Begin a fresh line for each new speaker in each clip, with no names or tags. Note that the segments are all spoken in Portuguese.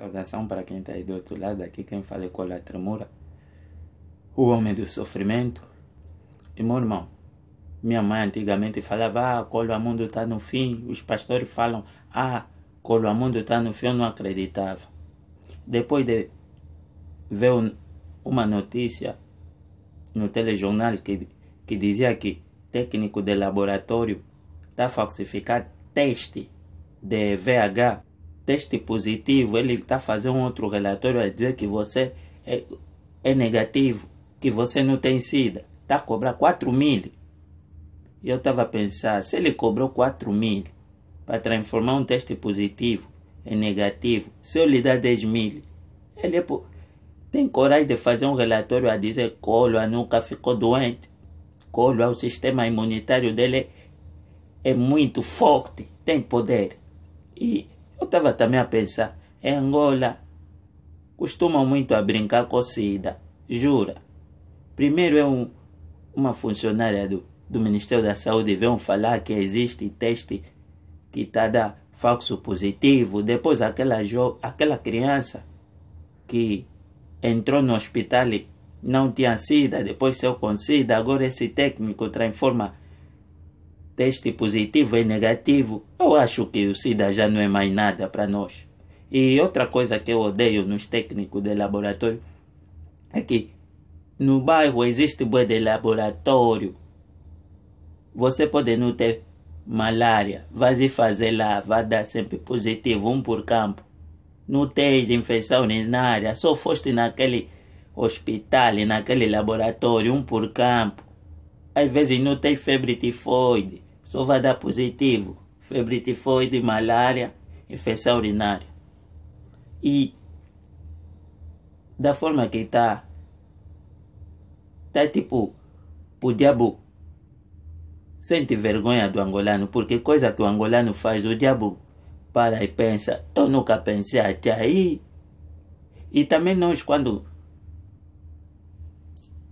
Saudação para quem está aí do outro lado, aqui quem fala é com a tremura, o homem do sofrimento. E meu irmão, minha mãe antigamente falava, ah, Mundo está no fim. Os pastores falam, ah, Mundo está no fim, eu não acreditava. Depois de ver uma notícia no telejornal que, que dizia que técnico de laboratório está falsificando teste de VH teste positivo, ele está fazendo outro relatório a é dizer que você é, é negativo, que você não tem SIDA. Está a cobrar 4 mil. E eu estava a pensar, se ele cobrou 4 mil para transformar um teste positivo em é negativo, se eu lhe dar 10 mil, ele é tem coragem de fazer um relatório a dizer Colo nunca ficou doente. Colo, é o sistema imunitário dele é muito forte, tem poder. E eu estava também a pensar, em Angola costumam muito a brincar com SIDA, jura. Primeiro é um, uma funcionária do, do Ministério da Saúde vem falar que existe teste que está dando falso positivo, depois aquela, jo, aquela criança que entrou no hospital e não tinha SIDA, depois saiu com SIDA, agora esse técnico transforma teste positivo e negativo, eu acho que o SIDA já não é mais nada para nós. E outra coisa que eu odeio nos técnicos de laboratório é que no bairro existe boa de laboratório. Você pode não ter malária, vai se fazer lá, vai dar sempre positivo, um por campo. Não tens infecção urinária, só foste naquele hospital, naquele laboratório, um por campo. Às vezes não tens febre tifoide, só vai dar positivo febre tifoide, malária, infecção urinária. E da forma que está, está tipo o diabo sente vergonha do angolano, porque coisa que o angolano faz, o diabo para e pensa, eu nunca pensei até aí. E também nós quando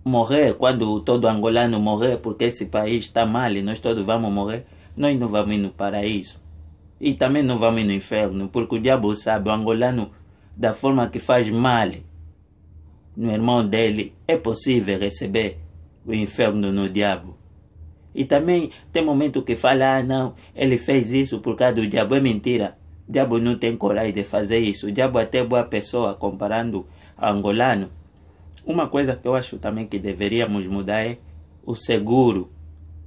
morrer quando todo angolano morrer, porque esse país está mal e nós todos vamos morrer, nós não vamos ir no paraíso. E também não vamos ir no inferno, porque o diabo sabe, o angolano, da forma que faz mal no irmão dele, é possível receber o inferno no diabo. E também tem momento que fala, ah não, ele fez isso por causa do diabo, é mentira. O diabo não tem coragem de fazer isso. O diabo é até boa pessoa, comparando ao angolano, uma coisa que eu acho também que deveríamos mudar é o seguro.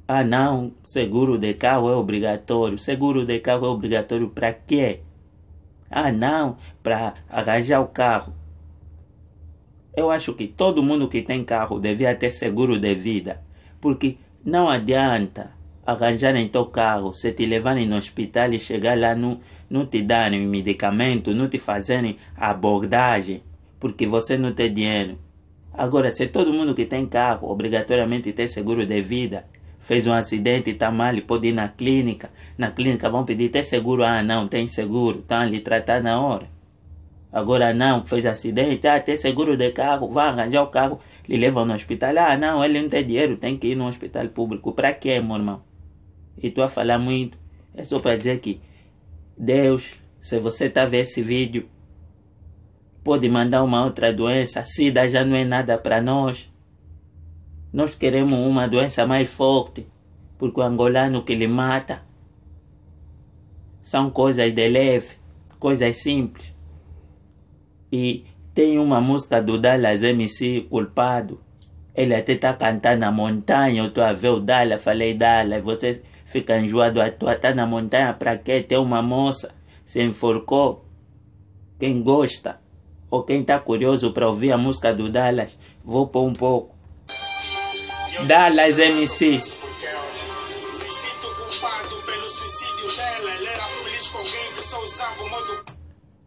Ah, não, seguro de carro é obrigatório. Seguro de carro é obrigatório para quê? Ah, não, para arranjar o carro. Eu acho que todo mundo que tem carro devia ter seguro de vida, porque não adianta arranjarem teu carro, se te levarem no hospital e chegar lá não, não te darem medicamento, não te fazerem abordagem, porque você não tem dinheiro. Agora, se todo mundo que tem carro obrigatoriamente tem seguro de vida, fez um acidente, está mal, pode ir na clínica. Na clínica vão pedir, tem seguro? Ah, não, tem seguro. Estão tá lhe tratar na hora. Agora não, fez acidente, ah, tem seguro de carro, vai arranjar o carro, lhe levam no hospital. Ah, não, ele não tem dinheiro, tem que ir no hospital público. Para quê, meu irmão? E tu a falar muito. É só para dizer que Deus, se você está vendo esse vídeo, pode mandar uma outra doença. A SIDA já não é nada para nós. Nós queremos uma doença mais forte, porque o angolano que lhe mata são coisas de leve, coisas simples. E tem uma música do Dallas MC, Culpado. Ele até tá cantando na montanha, eu a ver o Dallas, falei Dallas, você fica enjoado, a tua tá na montanha pra quê? Tem uma moça, se enforcou. Quem gosta ou quem está curioso para ouvir a música do Dallas, vou pôr um pouco. Dallas MC.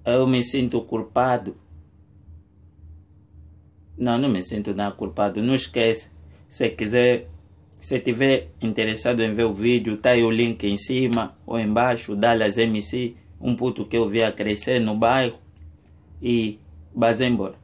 Eu me sinto culpado. Não, não me sinto nada culpado. Não esquece. Se quiser, se tiver interessado em ver o vídeo, tá aí o link em cima ou embaixo. Dallas MC, um puto que eu vi a crescer no bairro. E Bazembe